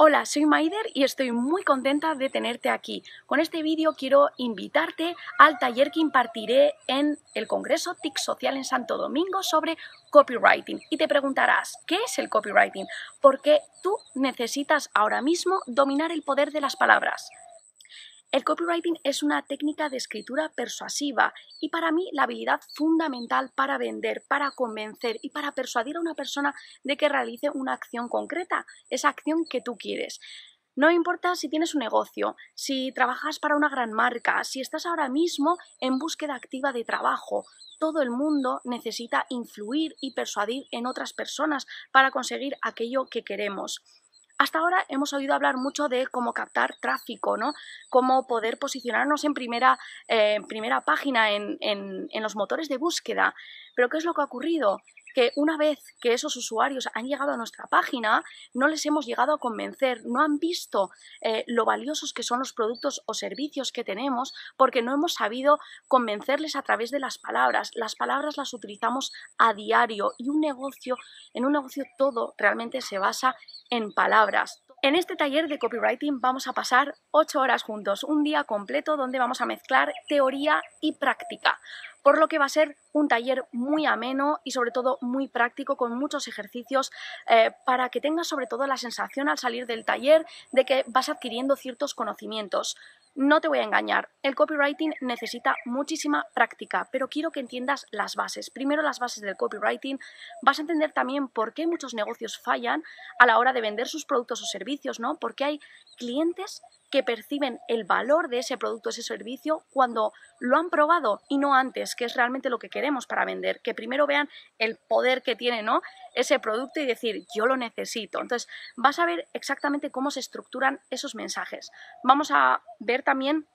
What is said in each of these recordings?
Hola, soy Maider y estoy muy contenta de tenerte aquí. Con este vídeo quiero invitarte al taller que impartiré en el Congreso TIC Social en Santo Domingo sobre copywriting. Y te preguntarás, ¿qué es el copywriting? Porque tú necesitas ahora mismo dominar el poder de las palabras. El copywriting es una técnica de escritura persuasiva y para mí la habilidad fundamental para vender, para convencer y para persuadir a una persona de que realice una acción concreta, esa acción que tú quieres. No importa si tienes un negocio, si trabajas para una gran marca, si estás ahora mismo en búsqueda activa de trabajo, todo el mundo necesita influir y persuadir en otras personas para conseguir aquello que queremos. Hasta ahora hemos oído hablar mucho de cómo captar tráfico, ¿no? cómo poder posicionarnos en primera, eh, primera página en, en los motores de búsqueda. Pero ¿qué es lo que ha ocurrido? que una vez que esos usuarios han llegado a nuestra página, no les hemos llegado a convencer, no han visto eh, lo valiosos que son los productos o servicios que tenemos, porque no hemos sabido convencerles a través de las palabras. Las palabras las utilizamos a diario y un negocio, en un negocio todo realmente se basa en palabras. En este taller de copywriting vamos a pasar ocho horas juntos, un día completo donde vamos a mezclar teoría y práctica, por lo que va a ser un taller muy ameno y sobre todo muy práctico con muchos ejercicios eh, para que tengas sobre todo la sensación al salir del taller de que vas adquiriendo ciertos conocimientos. No te voy a engañar, el copywriting necesita muchísima práctica, pero quiero que entiendas las bases. Primero las bases del copywriting, vas a entender también por qué muchos negocios fallan a la hora de vender sus productos o servicios, ¿no? Porque hay clientes que perciben el valor de ese producto, ese servicio, cuando lo han probado y no antes, que es realmente lo que queremos para vender, que primero vean el poder que tiene ¿no? ese producto y decir, yo lo necesito. Entonces, vas a ver exactamente cómo se estructuran esos mensajes. Vamos a ver también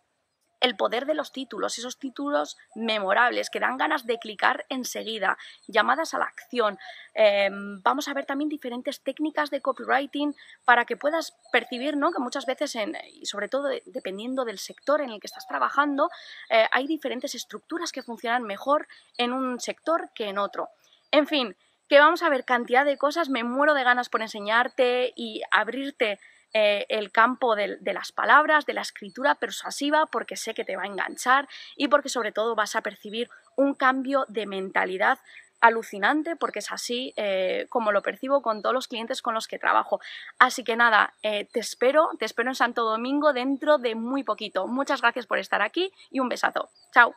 el poder de los títulos, esos títulos memorables que dan ganas de clicar enseguida, llamadas a la acción. Em, vamos a ver también diferentes técnicas de copywriting para que puedas percibir ¿no? que muchas veces, y sobre todo dependiendo del sector en el que estás trabajando, eh, hay diferentes estructuras que funcionan mejor en un sector que en otro. En fin, que vamos a ver cantidad de cosas, me muero de ganas por enseñarte y abrirte eh, el campo de, las palabras, de la escritura persuasiva, porque sé que te va a enganchar y porque sobre todo vas a percibir un cambio de mentalidad alucinante, porque es así eh, como lo percibo con todos los clientes con los que trabajo. Así que nada, eh, te espero, te espero en Santo Domingo dentro de muy poquito. Muchas gracias por estar aquí y un besazo. Chao.